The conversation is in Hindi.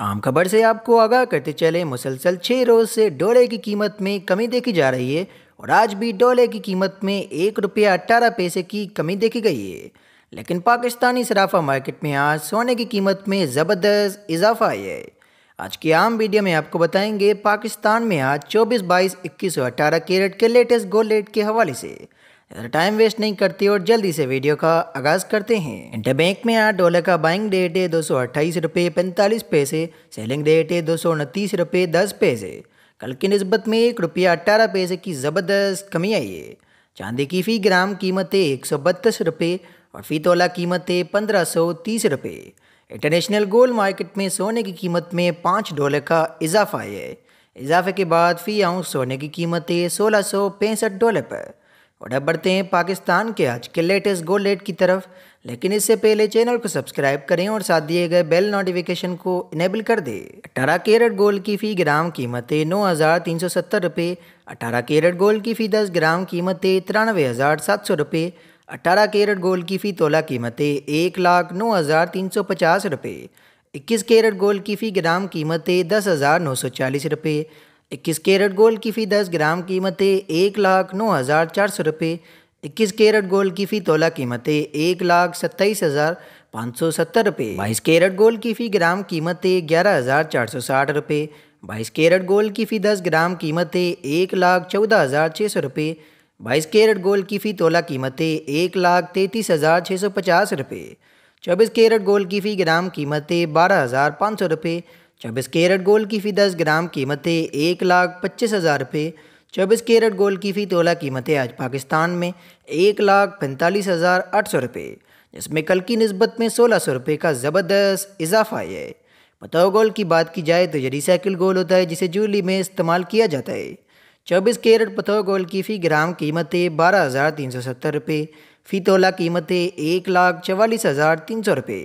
आम खबर से आपको आगाह करते चले मुसलसल छः रोज़ से डोले की कीमत में कमी देखी जा रही है और आज भी डोले की कीमत में एक रुपया अट्ठारह पैसे की कमी देखी गई है लेकिन पाकिस्तानी सराफा मार्केट में आज सोने की कीमत में ज़बरदस्त इजाफा आया है आज की आम वीडियो में आपको बताएंगे पाकिस्तान में आज 24, बाईस इक्कीस और अट्ठारह कैरेट के लेटेस्ट गोल्ड रेट के हवाले से ज़्यादा टाइम वेस्ट नहीं करते और जल्दी से वीडियो का आगाज़ करते हैं इंटर बैंक में आठ डॉलर का बाइंग डेट है दो सौ अट्ठाईस रुपये पैंतालीस पैसे सेलिंग डेट है दो सौ उनतीस रुपये दस पैसे कल की नस्बत में एक रुपया अट्ठारह पैसे की ज़बरदस्त कमी आई है चांदी की फ़ी ग्राम कीमत है एक सौ बत्तीस रुपये और फ़ी तोला कीमत है पंद्रह सौ तीस रुपये इंटरनेशनल गोल्ड मार्केट में सोने की कीमत में पाँच डॉलर का इजाफा है इजाफे के बाद फ़ी आउंस सोने की कीमत है सोलह सौ पैंसठ डॉलर पर और अब बढ़ते हैं पाकिस्तान के आज के लेटेस्ट गोल लेट की तरफ लेकिन इससे पहले चैनल को सब्सक्राइब करें और साथ दिए गए बेल नोटिफिकेशन को इनेबल कर दें अठारह कैरेट गोल की फ़ी ग्राम कीमत है नौ हज़ार तीन सौ सत्तर रुपये अठारह कैरेट गोल की फ़ी दस ग्राम कीमत है तिरानवे हज़ार सात सौ रुपये अठारह कैरेट गोल की फ़ी तोला कीमत है एक लाख नौ हज़ार तीन सौ पचास रुपये इक्कीस कैरेट गोल की फ़ी ग्राम कीमत है दस हज़ार नौ सौ चालीस रुपये इक्कीस कैरेट गोल्ड की फ़ी दस ग्राम कीमतें एक लाख नौ हज़ार चार सौ रुपये इक्कीस कैरेट गोल्ड की फ़ी तोला कीमतें एक लाख सत्ताईस हज़ार पाँच सौ सत्तर रुपये बाईस कैरेट गोल्ड की फ़ी ग्राम कीमतें ग्यारह हज़ार चार सौ साठ रुपये बाईस कैरेट गोल्ड की फ़ी दस ग्राम कीमतें एक लाख चौदह हज़ार छः सौ रुपये बाईस कैरेट गोल्ड की फ़ी तोला कीमतें एक लाख तैंतीस हज़ार छः सौ पचास रुपये चौबीस कैरेट गोल्ड की फ़ी ग्राम कीमतें बारह हज़ार पाँच सौ रुपये चौबीस कैरेट गोल्ड की फ़ी दस ग्राम कीमतें एक लाख पच्चीस हज़ार रुपये चौबीस कैरेट गोल्ड की फ़ी तोला कीमतें आज पाकिस्तान में एक लाख पैंतालीस हज़ार आठ सौ रुपये जिसमें कल की नस्बत में सोलह सौ रुपये का ज़बरदस्त इजाफा है बताओ गोल की बात की जाए तो ये रिसाइकिल गोल होता है जिसे जूली में इस्तेमाल किया जाता है चौबीस कैरेट पताओ गोल की फ़ी ग्राम कीमतें बारह हज़ार तीन सौ सत्तर रुपये फ़ी तोला कीमतें एक लाख चवालीस हज़ार तीन सौ रुपये